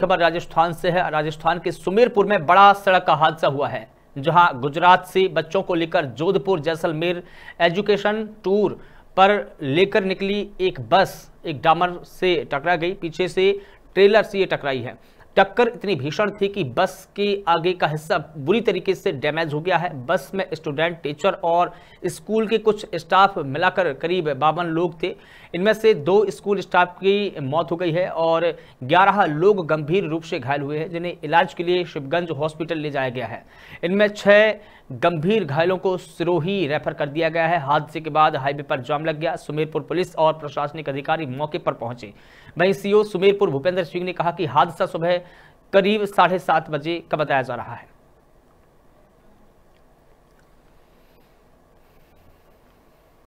खबर राजस्थान से है राजस्थान के सुमेरपुर में बड़ा सड़क का हादसा हुआ है जहां गुजरात से बच्चों को लेकर जोधपुर जैसलमेर एजुकेशन टूर पर लेकर निकली एक बस एक डामर से टकरा गई पीछे से ट्रेलर से ये टकराई है टक्कर इतनी भीषण थी कि बस के आगे का हिस्सा बुरी तरीके से डैमेज हो गया है बस में स्टूडेंट टीचर और स्कूल के कुछ स्टाफ मिलाकर करीब बावन लोग थे इनमें से दो स्कूल स्टाफ की मौत हो गई है और ग्यारह लोग गंभीर रूप से घायल हुए हैं जिन्हें इलाज के लिए शिवगंज हॉस्पिटल ले जाया गया है इनमें छः गंभीर घायलों को सिरोही रेफर कर दिया गया है हादसे के बाद हाईवे पर जाम लग गया सुमेरपुर पुलिस और प्रशासनिक अधिकारी मौके पर पहुंचे वहीं सीओ सुमेरपुर भूपेंद्र सिंह ने कहा कि हादसा सुबह करीब साढ़े सात बजे का बताया जा रहा है